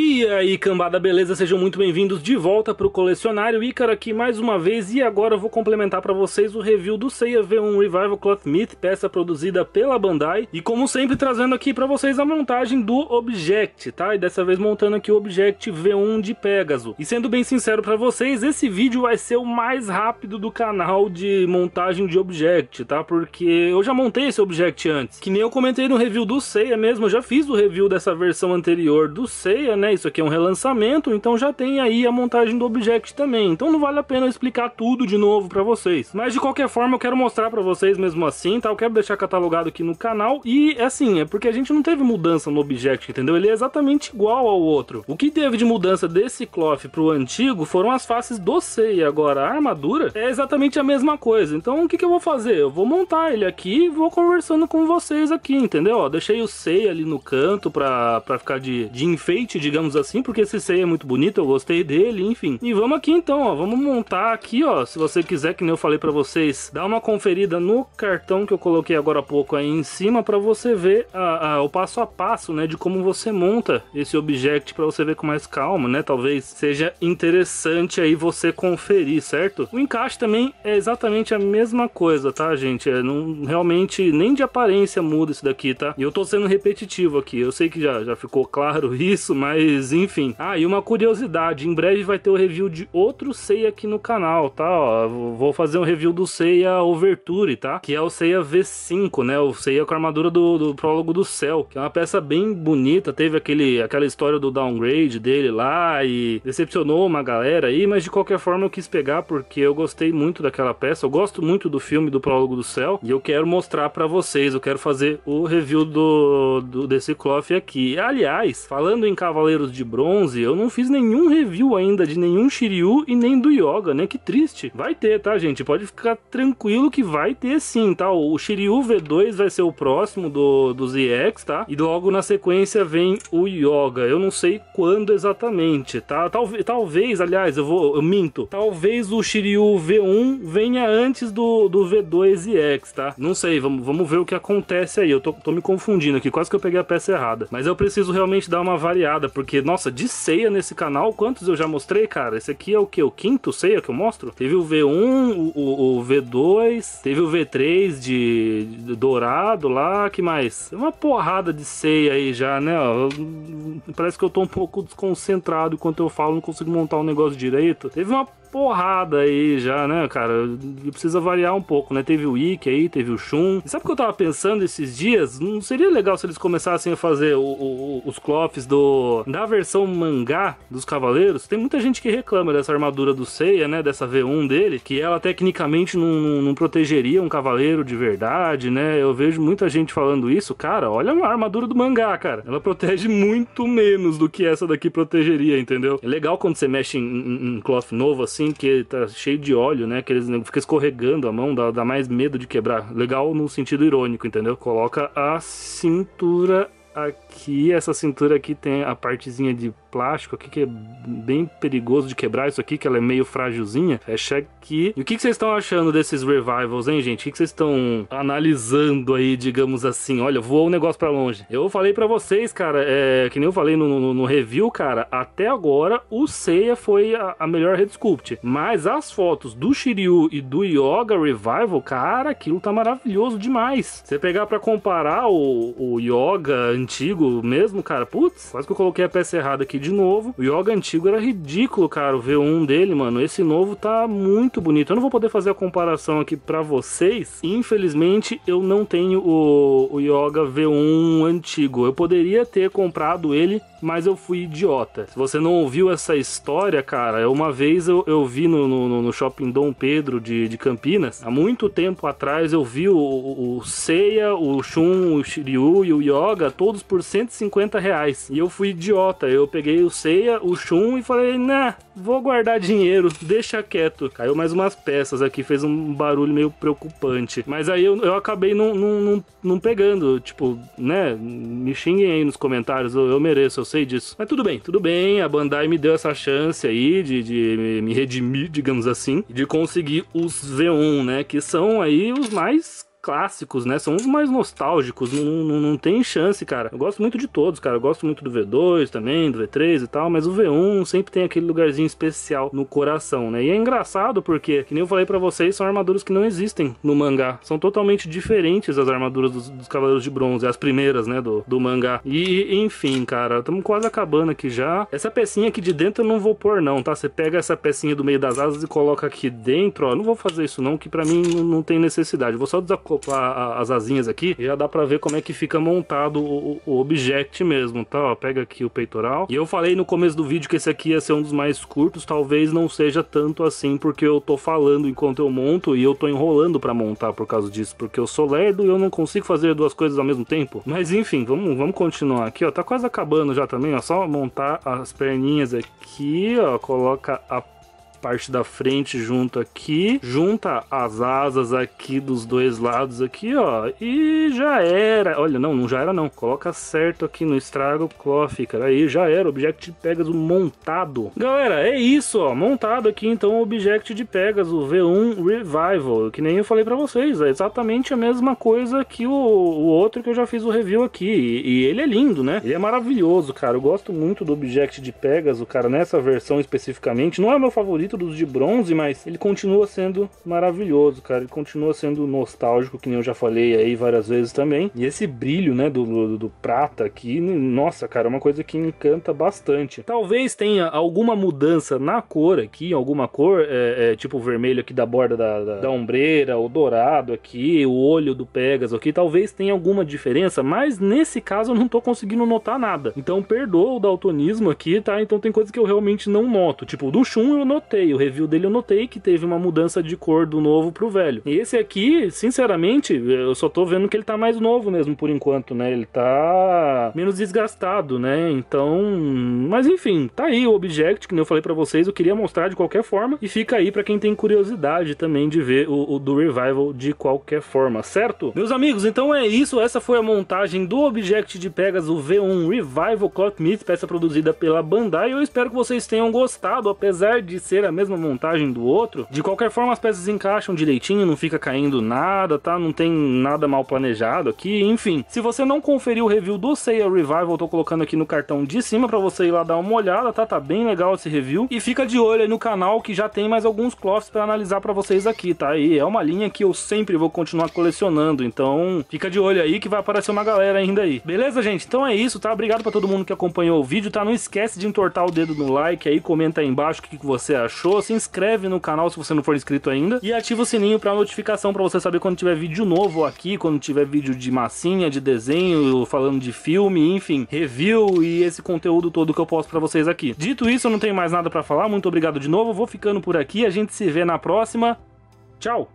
E aí, cambada, beleza? Sejam muito bem-vindos de volta para o Colecionário Ícaro aqui mais uma vez e agora eu vou complementar para vocês o review do Seiya V1 Revival Cloth Myth, peça produzida pela Bandai e como sempre trazendo aqui para vocês a montagem do Object, tá? E dessa vez montando aqui o Object V1 de Pegasus. E sendo bem sincero para vocês, esse vídeo vai ser o mais rápido do canal de montagem de Object, tá? Porque eu já montei esse Object antes, que nem eu comentei no review do Seiya mesmo, eu já fiz o review dessa versão anterior do Seiya, né? né? Isso aqui é um relançamento, então já tem aí a montagem do Object também. Então não vale a pena eu explicar tudo de novo para vocês. Mas de qualquer forma eu quero mostrar para vocês mesmo assim, tá? Eu quero deixar catalogado aqui no canal e assim, é porque a gente não teve mudança no Object, entendeu? Ele é exatamente igual ao outro. O que teve de mudança desse cloth pro antigo foram as faces do C agora a armadura é exatamente a mesma coisa. Então o que, que eu vou fazer? Eu vou montar ele aqui e vou conversando com vocês aqui, entendeu? Ó, deixei o C ali no canto pra, ficar de, de enfeite de digamos assim, porque esse sei é muito bonito, eu gostei dele, enfim. E vamos aqui então, ó, vamos montar aqui, ó, se você quiser, que nem eu falei para vocês, dá uma conferida no cartão que eu coloquei agora há pouco aí em cima para você ver a, a, o passo a passo, né, de como você monta esse object para você ver com mais calma, né? Talvez seja interessante aí você conferir, certo? O encaixe também é exatamente a mesma coisa, tá, gente? É, não, realmente nem de aparência muda isso daqui, tá? E eu tô sendo repetitivo aqui, eu sei que já, já ficou claro isso, mas mas, enfim. Ah, e uma curiosidade: em breve vai ter o review de outro Seiya aqui no canal, tá? Ó, vou fazer um review do Seiya Overture, tá? Que é o Seiya V5, né? O Seiya com a armadura do, do Prólogo do Céu, que é uma peça bem bonita. Teve aquele, aquela história do downgrade dele lá e decepcionou uma galera aí, mas de qualquer forma eu quis pegar porque eu gostei muito daquela peça. Eu gosto muito do filme do Prólogo do Céu e eu quero mostrar para vocês. Eu quero fazer o review do, do desse cloth aqui. Aliás, falando em cavalo Cavaleiros de Bronze, eu não fiz nenhum review ainda de nenhum Shiryu e nem do Yoga, né? Que triste. Vai ter, tá, gente? Pode ficar tranquilo que vai ter sim, tá? O Shiryu V2 vai ser o próximo do, do ZX, tá? E logo na sequência vem o Yoga. Eu não sei quando exatamente, tá? Talvez, talvez aliás, eu vou, eu minto. Talvez o Shiryu V1 venha antes do, do V2 e X, tá? Não sei, vamos, vamos ver o que acontece aí. Eu tô, tô me confundindo aqui, quase que eu peguei a peça errada. Mas eu preciso realmente dar uma variada, porque, nossa, de ceia nesse canal, quantos eu já mostrei, cara? Esse aqui é o que? O quinto ceia que eu mostro? Teve o V1, o, o V2, teve o V3 de, de dourado lá, que mais? Uma porrada de ceia aí já, né? Hum, parece que eu tô um pouco desconcentrado enquanto eu falo, não consigo montar o um negócio direito. Teve uma porrada aí já, né, cara? Precisa variar um pouco, né? Teve o ike aí, teve o Shun. E sabe o que eu tava pensando esses dias? Não seria legal se eles começassem a fazer o, o, os cloths do da versão mangá dos Cavaleiros? Tem muita gente que reclama dessa armadura do Seiya, né? Dessa V1 dele, que ela tecnicamente não, não, não protegeria um cavaleiro de verdade, né? Eu vejo muita gente falando isso. Cara, olha a armadura do mangá, cara. Ela protege muito menos do que essa daqui protegeria, entendeu? É legal quando você mexe em, em, em cloth novo assim assim, que tá cheio de óleo, né? Que eles fica escorregando a mão, dá, dá mais medo de quebrar. Legal no sentido irônico, entendeu? Coloca a cintura aqui. Essa cintura aqui tem a partezinha de plástico aqui que é bem perigoso de quebrar isso aqui, que ela é meio frágilzinha. Fecha é aqui. E o que vocês estão achando desses revivals, hein, gente? O que vocês estão analisando aí, digamos assim? Olha, voou o um negócio para longe. Eu falei para vocês, cara, é, que nem eu falei no, no, no, review, cara, até agora o Seiya foi a, a melhor Red Sculpt. Mas as fotos do Shiryu e do Yoga Revival, cara, aquilo tá maravilhoso demais. Você pegar para comparar o, o Yoga antigo mesmo, cara, putz, quase que eu coloquei a peça errada aqui aqui de novo. O Yoga antigo era ridículo, cara, o V1 dele, mano. Esse novo tá muito bonito. Eu não vou poder fazer a comparação aqui para vocês. Infelizmente, eu não tenho o, o Yoga V1 antigo. Eu poderia ter comprado ele, mas eu fui idiota. Se você não ouviu essa história, cara, uma vez eu, eu vi no, no, no shopping Dom Pedro de, de Campinas, há muito tempo atrás, eu vi o, o, o Seiya, o Shun, o Shiryu e o Yoga, todos por 150 reais. E eu fui idiota. Eu peguei peguei o Seiya, o Shun e falei, né, vou guardar dinheiro, deixa quieto. Caiu mais umas peças aqui, fez um barulho meio preocupante. Mas aí eu, eu acabei não, não, não, não pegando, tipo, né? Me xinguem aí nos comentários, eu, eu, mereço, eu sei disso. Mas tudo bem, tudo bem, a Bandai me deu essa chance aí de, de me redimir, digamos assim, de conseguir os V1, né? Que são aí os mais clássicos, né? São os mais nostálgicos, não, não, não, tem chance, cara. Eu gosto muito de todos, cara. Eu gosto muito do V2 também, do V3 e tal, mas o V1 sempre tem aquele lugarzinho especial no coração, né? E é engraçado porque, que nem eu falei para vocês, são armaduras que não existem no mangá. São totalmente diferentes as armaduras dos, dos Cavaleiros de Bronze, as primeiras, né, do, do mangá. E, enfim, cara, estamos quase acabando aqui já. Essa pecinha aqui de dentro eu não vou pôr não, tá? Você pega essa pecinha do meio das asas e coloca aqui dentro, ó. não vou fazer isso não, que para mim não, não tem necessidade. Eu vou só acoplar as asinhas aqui, já dá pra ver como é que fica montado o, o object mesmo, tá? Ó, pega aqui o peitoral. E eu falei no começo do vídeo que esse aqui ia ser um dos mais curtos, talvez não seja tanto assim, porque eu tô falando enquanto eu monto e eu tô enrolando pra montar por causa disso, porque eu sou lerdo e eu não consigo fazer duas coisas ao mesmo tempo. Mas enfim, vamos, vamos continuar aqui, ó. Tá quase acabando já também, ó. Só montar as perninhas aqui, ó. Coloca a parte da frente junto aqui, junta as asas aqui dos dois lados aqui, ó, e já era. Olha, não, não já era não. Coloca certo aqui no estrago, cloth, cara. Aí já era, Object de Pegasus montado. Galera, é isso, ó, montado aqui então o Object de Pegasus V1 Revival, que nem eu falei para vocês, é exatamente a mesma coisa que o, o outro que eu já fiz o review aqui. E, e ele é lindo, né? Ele é maravilhoso, cara. Eu gosto muito do Object de Pegasus, cara, nessa versão especificamente. Não é meu favorito dos de bronze, mas ele continua sendo maravilhoso, cara. Ele continua sendo nostálgico, que nem eu já falei aí várias vezes também. E esse brilho, né, do, do, do prata aqui, nossa, cara, é uma coisa que encanta bastante. Talvez tenha alguma mudança na cor aqui, alguma cor, é, é, tipo vermelho aqui da borda da, da, da ombreira, o dourado aqui, o olho do Pegasus aqui, talvez tenha alguma diferença, mas nesse caso eu não tô conseguindo notar nada. Então perdoa o daltonismo aqui, tá? Então tem coisas que eu realmente não noto. Tipo, do Shun eu notei notei. O review dele eu notei que teve uma mudança de cor do novo pro velho. E esse aqui, sinceramente, eu só tô vendo que ele tá mais novo mesmo por enquanto, né? Ele tá menos desgastado, né? Então, mas enfim, tá aí o Object, que eu falei para vocês, eu queria mostrar de qualquer forma e fica aí para quem tem curiosidade também de ver o, o, do Revival de qualquer forma, certo? Meus amigos, então é isso, essa foi a montagem do Object de Pegasus V1 Revival Clockmith, peça produzida pela Bandai, eu espero que vocês tenham gostado, apesar de ser a mesma montagem do outro. De qualquer forma, as peças encaixam direitinho, não fica caindo nada, tá? Não tem nada mal planejado aqui, enfim. Se você não conferiu o review do Seiya Revival, tô colocando aqui no cartão de cima para você ir lá dar uma olhada, tá? Tá bem legal esse review. E fica de olho aí no canal que já tem mais alguns cloths para analisar para vocês aqui, tá? E é uma linha que eu sempre vou continuar colecionando, então fica de olho aí que vai aparecer uma galera ainda aí. Beleza, gente? Então é isso, tá? Obrigado para todo mundo que acompanhou o vídeo, tá? Não esquece de entortar o dedo no like aí, comenta aí embaixo o que, que você achou achou, se inscreve no canal se você não for inscrito ainda e ativa o sininho para notificação para você saber quando tiver vídeo novo aqui, quando tiver vídeo de massinha, de desenho, falando de filme, enfim, review e esse conteúdo todo que eu posto para vocês aqui. Dito isso, eu não tenho mais nada para falar. Muito obrigado de novo. Vou ficando por aqui. A gente se vê na próxima. Tchau.